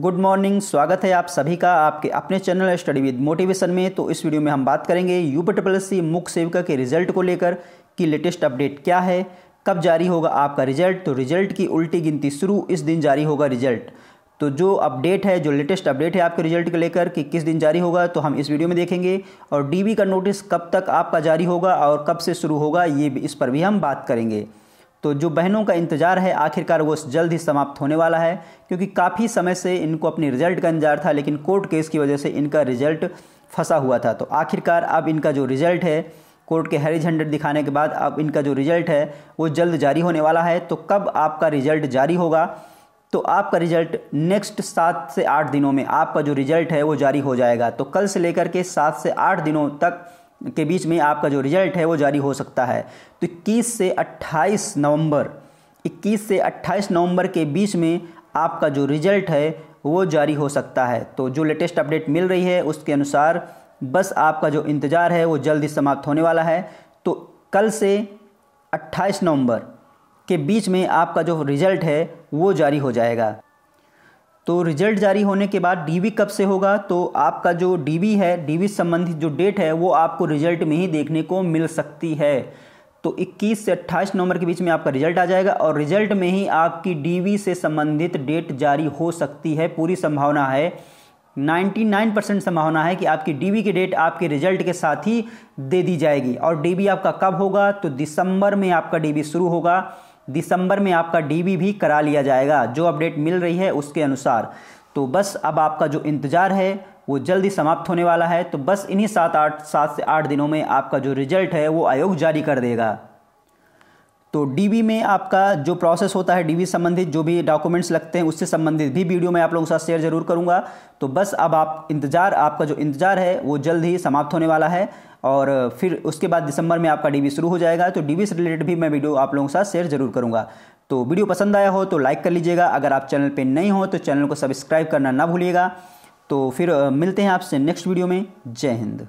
good morning स्वागत है आप सभी का आपके अपने चैनल स्टडी विद मोटिवेशन में तो इस वीडियो में हम बात करेंगे यू ट्रिपल सी मुख्य सेविका के रिजल्ट को लेकर कि लेटेस्ट अपडेट क्या है कब जारी होगा आपका रिजल्ट तो रिजल्ट की उल्टी गिनती शुरू इस दिन जारी होगा रिजल्ट तो जो अपडेट है जो लेटेस्ट अपडेट है आपके रिजल्ट को लेकर कि किस दिन जारी होगा तो हम इस वीडियो में देखेंगे और बी का नोटिस कब तक आपका जारी होगा और कब से शुरू होगा ये इस पर भी हम बात करेंगे तो जो बहनों का इंतज़ार है आखिरकार वो जल्द ही समाप्त होने वाला है क्योंकि काफ़ी समय से इनको अपने रिजल्ट का इंतजार था लेकिन कोर्ट केस की वजह से इनका रिजल्ट फंसा हुआ था तो आखिरकार अब इनका जो रिज़ल्ट है कोर्ट के हरी झंडे दिखाने के बाद अब इनका जो रिज़ल्ट है वो जल्द जारी होने वाला है तो कब आपका रिज़ल्ट जारी होगा तो आपका रिज़ल्ट नेक्स्ट सात से आठ दिनों में आपका जो रिज़ल्ट है वो जारी हो जाएगा तो कल से लेकर के सात से आठ दिनों तक के बीच में आपका जो रिजल्ट है वो जारी हो सकता है तो इक्कीस से 28 नवंबर 21 से 28 नवंबर के बीच में आपका जो रिजल्ट है वो जारी हो सकता है तो जो लेटेस्ट अपडेट मिल रही है उसके अनुसार बस आपका जो इंतज़ार है वो जल्द ही समाप्त होने वाला है तो कल से 28 नवंबर के बीच में आपका जो रिज़ल्ट है वो जारी हो जाएगा तो रिजल्ट जारी होने के बाद डीबी कब से होगा तो आपका जो डीबी है डीबी संबंधित जो डेट है वो आपको रिजल्ट में ही देखने को मिल सकती है तो 21 से 28 नवंबर के बीच में आपका रिजल्ट आ जाएगा और रिजल्ट में ही आपकी डीवी से संबंधित डेट जारी हो सकती है पूरी संभावना है 99 परसेंट संभावना है कि आपकी डीवी की डेट आपके रिजल्ट के साथ ही दे दी जाएगी और डीबी आपका कब होगा तो दिसंबर में आपका डीबी शुरू होगा दिसंबर में आपका डीबी भी करा लिया जाएगा जो अपडेट मिल रही है उसके अनुसार तो बस अब आपका जो इंतज़ार है वो जल्दी समाप्त होने वाला है तो बस इन्हीं सात आठ सात से आठ दिनों में आपका जो रिजल्ट है वो आयोग जारी कर देगा तो डीबी में आपका जो प्रोसेस होता है डीबी संबंधित जो भी डॉक्यूमेंट्स लगते हैं उससे संबंधित भी वीडियो मैं आप लोगों के साथ शेयर जरूर करूंगा तो बस अब आप इंतज़ार आपका जो इंतज़ार है वो जल्द ही समाप्त होने वाला है और फिर उसके बाद दिसंबर में आपका डीबी शुरू हो जाएगा तो डीबी से रिलेटेड भी मैं वीडियो आप लोगों के साथ शेयर जरूर करूँगा तो वीडियो पसंद आया हो तो लाइक कर लीजिएगा अगर आप चैनल पर नहीं हो तो चैनल को सब्सक्राइब करना ना भूलिएगा तो फिर मिलते हैं आपसे नेक्स्ट वीडियो में जय हिंद